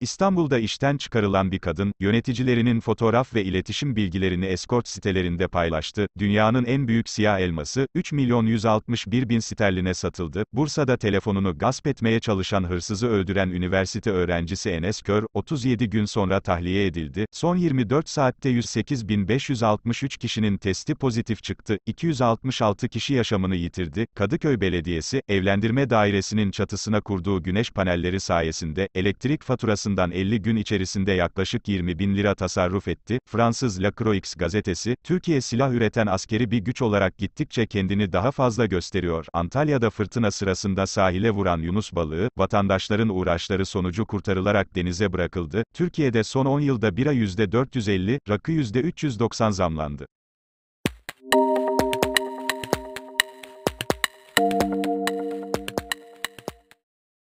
İstanbul'da işten çıkarılan bir kadın, yöneticilerinin fotoğraf ve iletişim bilgilerini escort sitelerinde paylaştı. Dünyanın en büyük siyah elması, 3 milyon 161 bin sterline satıldı. Bursa'da telefonunu gasp etmeye çalışan hırsızı öldüren üniversite öğrencisi Enes Kör, 37 gün sonra tahliye edildi. Son 24 saatte 108.563 kişinin testi pozitif çıktı. 266 kişi yaşamını yitirdi. Kadıköy Belediyesi, evlendirme dairesinin çatısına kurduğu güneş panelleri sayesinde, elektrik faturası açılmasından 50 gün içerisinde yaklaşık 20 bin lira tasarruf etti. Fransız La Croix gazetesi, Türkiye silah üreten askeri bir güç olarak gittikçe kendini daha fazla gösteriyor. Antalya'da fırtına sırasında sahile vuran Yunus balığı, vatandaşların uğraşları sonucu kurtarılarak denize bırakıldı. Türkiye'de son 10 yılda bira %450, rakı %390 zamlandı.